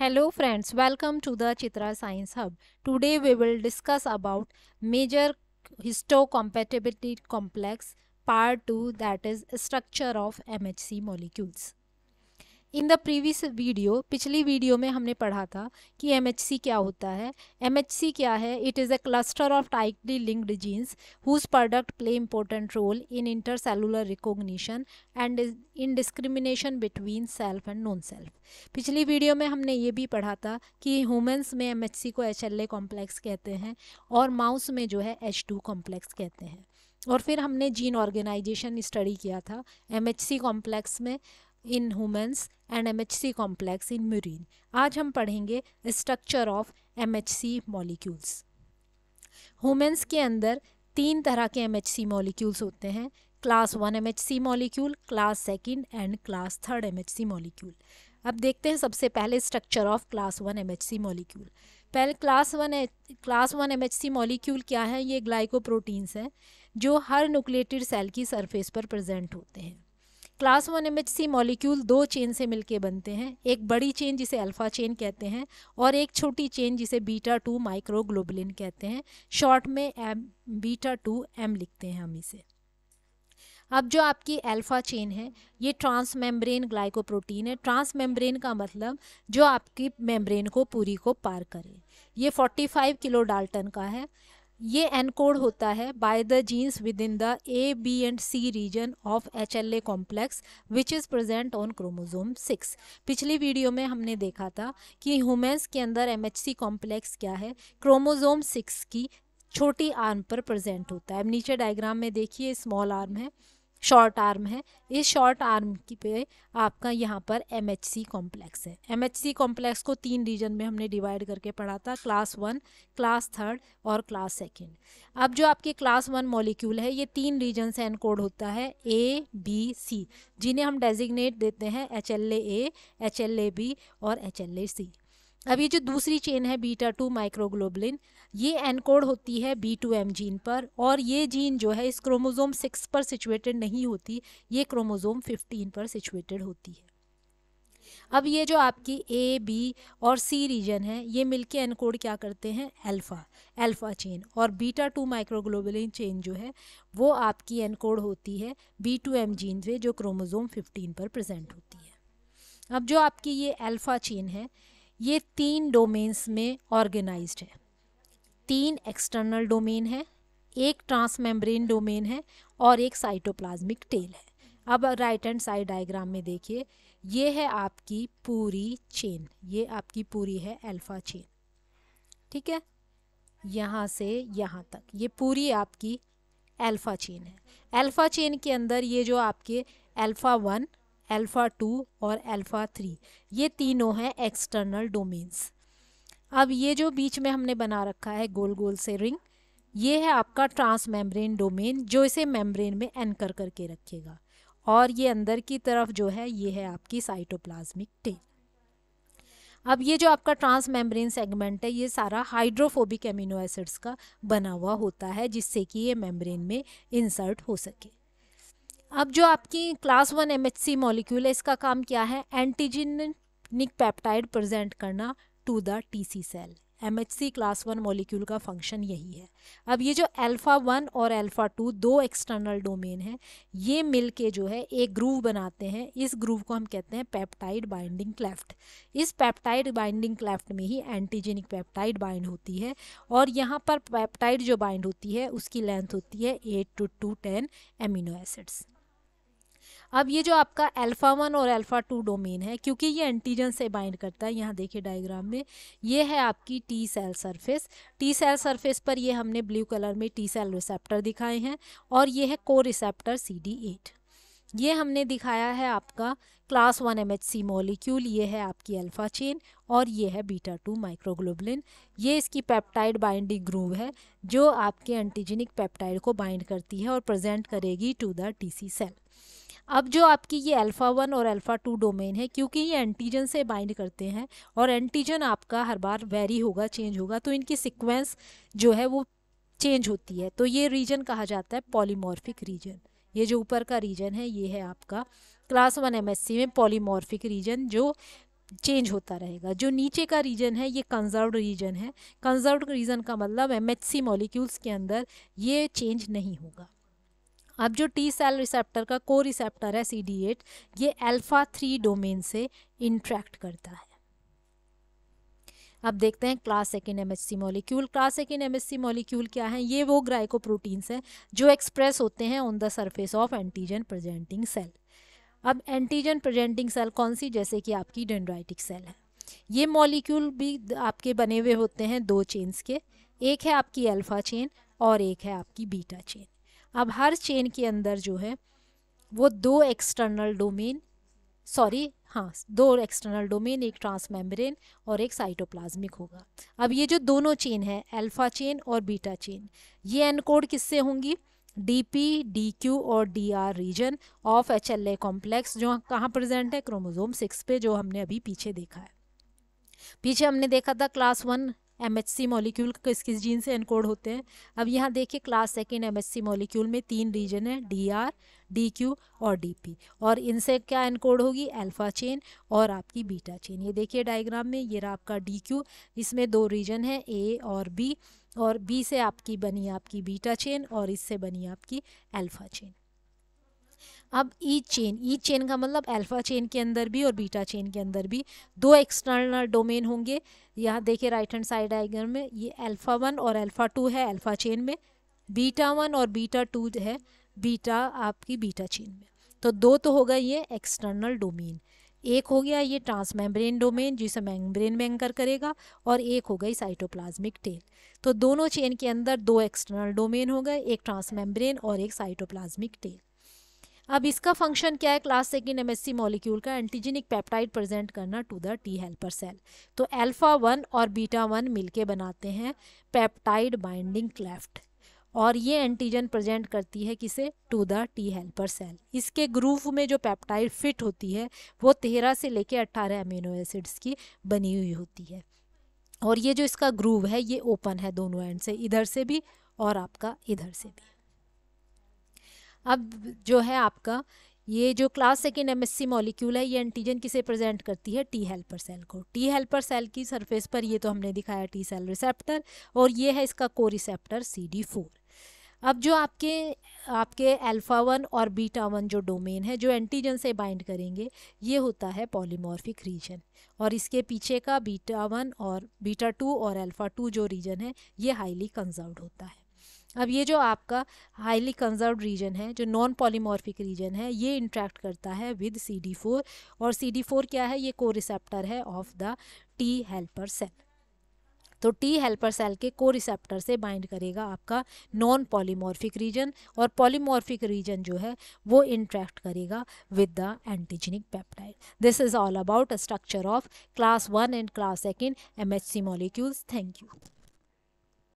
Hello friends, welcome to the Chitra Science Hub. Today we will discuss about major histocompatibility complex part 2 that is structure of MHC molecules. In the previous video पिछली video में हमने पढ़ा था कि M क्या होता है M क्या है it is a cluster of tightly linked genes whose product play important role in intercellular recognition and in discrimination between self and non self पिछली वीडियो में हमने ये भी पढ़ा था कि ह्यूमन्स में एम को एच एल कॉम्प्लेक्स कहते हैं और माउस में जो है एच टू कॉम्प्लेक्स कहते हैं और फिर हमने जीन ऑर्गेनाइजेशन स्टडी किया था एम कॉम्प्लेक्स में in and M H C complex in murine आज हम पढ़ेंगे structure of M H C molecules humans के अंदर तीन तरह के एम एच सी मॉलिक्यूल्स होते हैं class one M H C molecule class second and class third M H C molecule अब देखते हैं सबसे पहले structure of class one M H C molecule पहले class one class one M H C molecule क्या है ये glycoproteins हैं जो हर न्यूक्लेटेड सेल की सरफेस पर प्रेजेंट होते हैं क्लास वन एम मॉलिक्यूल दो चेन से मिलके बनते हैं एक बड़ी चेन जिसे अल्फ़ा चेन कहते हैं और एक छोटी चेन जिसे बीटा टू माइक्रोग्लोबुलिन कहते हैं शॉर्ट में एम बीटा टू एम लिखते हैं हम इसे अब जो आपकी अल्फ़ा चेन है ये ट्रांस मेम्ब्रेन ग्लाइकोप्रोटीन है ट्रांस मेम्ब्रेन का मतलब जो आपकी मेम्ब्रेन को पूरी को पार करे ये 45 किलो डाल्टन का है ये एनकोड होता है by the genes within the A B and C region of H L A complex which is present on chromosome six पिछली वीडियो में हमने देखा था कि ह्यूमेंस के अंदर एम एच सी कॉम्प्लेक्स क्या है क्रोमोजोम सिक्स की छोटी आर्म पर प्रेजेंट होता है अब नीचे डायग्राम में देखिए स्मॉल आर्म है शॉर्ट आर्म है इस शॉर्ट आर्म की पे आपका यहाँ पर एम एच सी कॉम्प्लेक्स है एम एच सी कॉम्प्लेक्स को तीन रीजन में हमने डिवाइड करके पढ़ा था क्लास वन क्लास थर्ड और क्लास सेकेंड अब जो आपके क्लास वन मॉलिक्यूल है ये तीन रीजन से एनकोड होता है ए बी सी जिन्हें हम डेजिग्नेट देते हैं H L A H L A B और एच एल ए सी अब ये जो दूसरी चेन है बीटा टू माइक्रोग्लोबलिन ये एनकोड होती है बी टू एम जीन पर और ये जीन जो है इस क्रोमोज़ोम सिक्स पर सिचुएटेड नहीं होती ये क्रोमोज़ोम फिफ्टीन पर सिचुएटेड होती है अब ये जो आपकी ए बी और सी रीजन है ये मिलके एनकोड क्या करते हैं अल्फ़ा अल्फ़ा चेन और बीटा टू माइक्रोग्लोबुलिन चेन जो है वो आपकी एनकोड होती है बी टू एम जीन से जो क्रोमोज़ोम फिफ्टीन पर प्रेजेंट होती है अब जो आपकी ये अल्फ़ा चेन है ये तीन डोमेन्स में ऑर्गेनाइज्ड है तीन एक्सटर्नल डोमेन है एक ट्रांसमेम्ब्रेन डोमेन है और एक साइटोप्लाज्मिक टेल है अब राइट हैंड साइड डायग्राम में देखिए ये है आपकी पूरी चेन ये आपकी पूरी है अल्फा चेन ठीक है यहाँ से यहाँ तक ये पूरी आपकी अल्फा चेन है अल्फा चेन के अंदर ये जो आपके अल्फा वन अल्फा टू और अल्फा थ्री ये तीनों हैं एक्सटर्नल डोमेन्स अब ये जो बीच में हमने बना रखा है गोल गोल से रिंग ये है आपका ट्रांस मेम्ब्रेन डोमेन जो इसे मेम्ब्रेन में एंकर करके रखेगा और ये अंदर की तरफ जो है ये है आपकी साइटोप्लाज्मिक टेल अब ये जो आपका ट्रांस मेम्ब्रेन सेगमेंट है ये सारा हाइड्रोफोबिक एमिनो एसिड्स का बना हुआ होता है जिससे कि ये मेम्ब्रेन में इंसर्ट हो सके अब जो आपकी क्लास वन एम मॉलिक्यूल है इसका काम क्या है एंटीजिनिक पेप्टाइड प्रेजेंट करना to the TC cell M class one molecule का फंक्शन यही है अब ये जो अल्फ़ा वन और अल्फ़ा टू दो एक्सटर्नल डोमेन हैं ये मिल के जो है एक ग्रूव बनाते हैं इस ग्रूव को हम कहते हैं पेप्टाइड बाइंडिंग क्लेफ्ट इस पेप्टाइड बाइंडिंग क्लेफ्ट में ही एंटीजेनिक पेप्टाइड बाइंड होती है और यहाँ पर पेप्टाइड जो बाइंड होती है उसकी लेंथ होती है eight to to ten amino acids अब ये जो आपका अल्फ़ा वन और अल्फ़ा टू डोमेन है क्योंकि ये एंटीजन से बाइंड करता है यहाँ देखिए डायग्राम में ये है आपकी T cell surface T cell surface पर ये हमने ब्लू कलर में टी सेल रिसेप्टर दिखाए हैं और ये है को रिसेप्टर सी डी एट ये हमने दिखाया है आपका class one M H C molecule ये है आपकी अल्फ़ा चेन और ये है बीटा टू माइक्रोग्लोबुलिन ये इसकी पेप्टाइड बाइंडिंग ग्रूव है जो आपके एंटीजेनिक पेप्टाइड को बाइंड करती है और प्रेजेंट करेगी टू द टीसी सेल अब जो आपकी ये अल्फ़ा वन और अल्फ़ा टू डोमेन है क्योंकि ये एंटीजन से बाइंड करते हैं और एंटीजन आपका हर बार वेरी होगा चेंज होगा तो इनकी सिक्वेंस जो है वो चेंज होती है तो ये रीजन कहा जाता है पॉलीमॉर्फिक रीजन ये जो ऊपर का रीजन है ये है आपका क्लास वन एम में पॉलीमॉर्फिक रीजन जो चेंज होता रहेगा जो नीचे का रीजन है ये कंजर्व रीजन है कंजर्व रीजन का मतलब एम एच के अंदर ये चेंज नहीं होगा अब जो टी सेल रिसेप्टर का को रिसेप्टर है सी डी एट ये एल्फा थ्री डोमेन से इंट्रैक्ट करता है अब देखते हैं class second M H C molecule class second M H C molecule क्या है ये वो ग्राइको प्रोटीन्स हैं जो एक्सप्रेस होते हैं on the surface of antigen presenting cell अब एंटीजन प्रजेंटिंग सेल कौन सी जैसे कि आपकी डेंड्राइटिक सेल है ये मॉलिक्यूल भी आपके बने हुए होते हैं दो चेन्स के एक है आपकी अल्फ़ा चेन और एक है आपकी बीटा चेन अब हर चेन के अंदर जो है वो दो एक्सटर्नल डोमेन सॉरी हाँ दो एक्सटर्नल डोमेन एक ट्रांसमेम्ब्रेन और एक साइटोप्लाज्मिक होगा अब ये जो दोनों चेन है अल्फा चेन और बीटा चेन ये एनकोड किससे होंगी डीपी, डीक्यू और DR region of HLA complex जो कहाँ प्रेजेंट है क्रोमोजोम सिक्स पे जो हमने अभी पीछे देखा है पीछे हमने देखा था class one M H C molecule किस किस जीन से एनकोड होते हैं अब यहाँ देखिए class second M H C molecule में तीन रीजन है डी आर डी क्यू और डी पी और इनसे क्या एनकोड होगी अल्फ़ा चेन और आपकी बीटा चेन ये देखिए डायग्राम में ये रहा आपका डी क्यू इसमें दो रीजन है ए और बी और बी से आपकी बनी आपकी बीटा चेन और इससे बनी आपकी अल्फ़ा चेन अब ई चेन ई चेन का मतलब अल्फ़ा चेन के अंदर भी और बीटा चेन के अंदर भी दो एक्सटर्नल डोमेन होंगे यहाँ देखिए राइट हैंड साइड डाइग्राम में ये अल्फ़ा वन और अल्फ़ा टू है अल्फ़ा चेन में बीटा वन और बीटा टू है बीटा आपकी बीटा चेन में तो दो तो होगा ये एक्सटर्नल डोमेन एक हो गया ये ट्रांसमेम्ब्रेन डोमेन जिसे मैंग्रेन में एंकर करेगा और एक हो गई साइटोप्लाज्मिक टेल तो दोनों चेन के अंदर दो एक्सटर्नल डोमेन हो गए एक ट्रांसमेम्ब्रेन और एक साइटोप्लाज्मिक टेल अब इसका फंक्शन क्या है क्लास सेकेंड एमएससी मॉलिक्यूल का एंटीजेनिक पेप्टाइड प्रेजेंट करना to the T helper cell तो अल्फा वन और बीटा वन मिलके बनाते हैं पेप्टाइड बाइंडिंग क्लेफ्ट और ये एंटीजन प्रेजेंट करती है किसे to the T helper cell इसके ग्रूव में जो पेप्टाइड फिट होती है वो तेरह से लेके अट्ठारह अमीनो एसिड्स की बनी हुई होती है और ये जो इसका ग्रूव है ये ओपन है दोनों एंड से इधर से भी और आपका इधर से भी अब जो है आपका ये जो class second M S C molecule है ये एंटीजन किसे प्रेजेंट करती है टी हेल्पर सेल को टी हेल्पर सेल की सरफेस पर ये तो हमने दिखाया टी सेल रिसेप्टर और ये है इसका को रिसेप्टर सी डी फोर अब जो आपके आपके अल्फ़ा वन और बीटा वन जो डोमेन है जो एंटीजन से बाइंड करेंगे ये होता है पॉलीमॉर्फिक रीजन और इसके पीछे का बीटा वन और बीटा टू और अल्फ़ा टू जो रीजन है ये हाईली कंजर्व होता है अब ये जो आपका हाईली कंजर्व रीजन है जो नॉन पॉलीमॉर्फिक रीजन है ये इंट्रैक्ट करता है विद सी डी फोर और सी डी फोर क्या है ये को रिसेप्टर है of the T helper cell तो टी हेल्पर सेल के को रिसेप्टर से बाइंड करेगा आपका नॉन पॉलीमॉर्फिक रीजन और पॉलीमॉर्फिक रीजन जो है वो इंट्रैक्ट करेगा with the antigenic peptide this is all about structure of class one and class second M H C molecules thank you